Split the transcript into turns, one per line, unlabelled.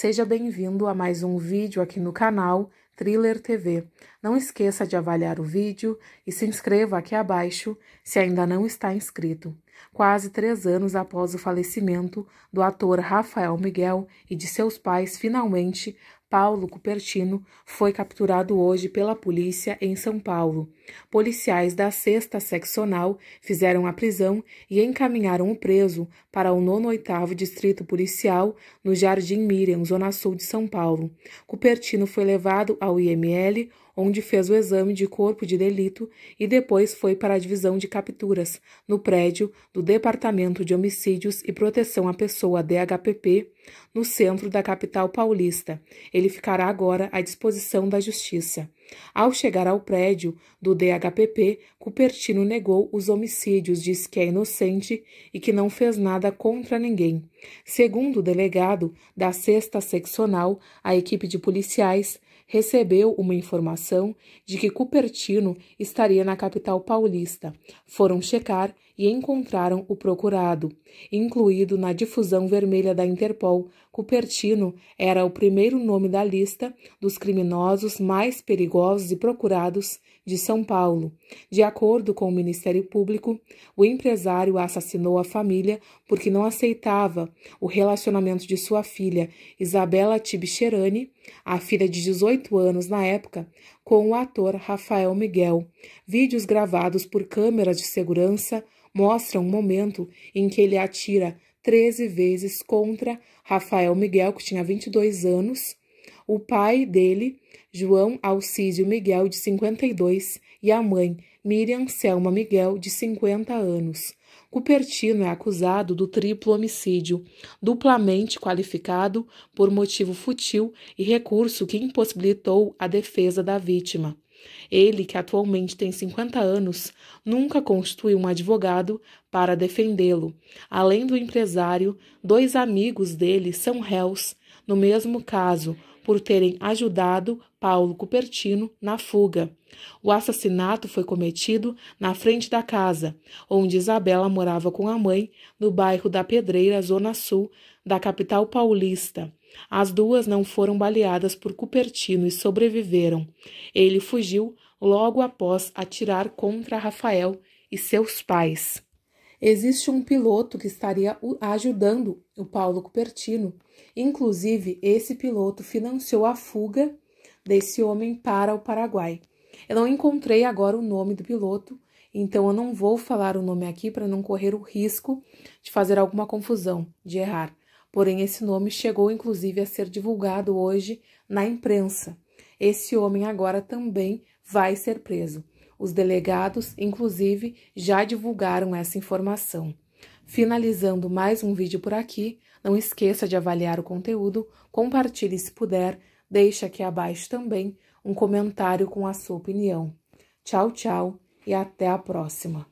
Seja bem-vindo a mais um vídeo aqui no canal Thriller TV. Não esqueça de avaliar o vídeo e se inscreva aqui abaixo se ainda não está inscrito. Quase três anos após o falecimento do ator Rafael Miguel e de seus pais, finalmente Paulo Cupertino foi capturado hoje pela polícia em São Paulo. Policiais da sexta seccional fizeram a prisão e encaminharam o preso para o 98 Distrito Policial, no Jardim Miriam, zona sul de São Paulo. Cupertino foi levado ao IML, onde fez o exame de corpo de delito e depois foi para a divisão de capturas, no prédio do Departamento de Homicídios e Proteção à Pessoa DHPP, no centro da capital paulista. Ele ele ficará agora à disposição da Justiça. Ao chegar ao prédio do DHPP, Cupertino negou os homicídios, disse que é inocente e que não fez nada contra ninguém. Segundo o delegado da sexta seccional, a equipe de policiais recebeu uma informação de que Cupertino estaria na capital paulista. Foram checar e encontraram o procurado. Incluído na difusão vermelha da Interpol, Cupertino era o primeiro nome da lista dos criminosos mais perigosos e procurados de São Paulo. De acordo com o Ministério Público, o empresário assassinou a família porque não aceitava o relacionamento de sua filha, Isabela Tibcherani, a filha de 18 anos na época, com o ator Rafael Miguel. Vídeos gravados por câmeras de segurança mostra um momento em que ele atira 13 vezes contra Rafael Miguel, que tinha 22 anos, o pai dele, João Alcísio Miguel, de 52, e a mãe, Miriam Selma Miguel, de 50 anos. Cupertino é acusado do triplo homicídio, duplamente qualificado por motivo futil e recurso que impossibilitou a defesa da vítima. Ele, que atualmente tem 50 anos, nunca constituiu um advogado para defendê-lo. Além do empresário, dois amigos dele são réus no mesmo caso por terem ajudado Paulo Cupertino na fuga. O assassinato foi cometido na frente da casa, onde Isabela morava com a mãe, no bairro da Pedreira, zona sul da capital paulista. As duas não foram baleadas por Cupertino e sobreviveram. Ele fugiu logo após atirar contra Rafael e seus pais. Existe um piloto que estaria ajudando o Paulo Cupertino. Inclusive, esse piloto financiou a fuga desse homem para o Paraguai. Eu não encontrei agora o nome do piloto, então eu não vou falar o nome aqui para não correr o risco de fazer alguma confusão, de errar. Porém, esse nome chegou inclusive a ser divulgado hoje na imprensa. Esse homem agora também vai ser preso. Os delegados, inclusive, já divulgaram essa informação. Finalizando mais um vídeo por aqui, não esqueça de avaliar o conteúdo, compartilhe se puder, deixe aqui abaixo também um comentário com a sua opinião. Tchau, tchau e até a próxima!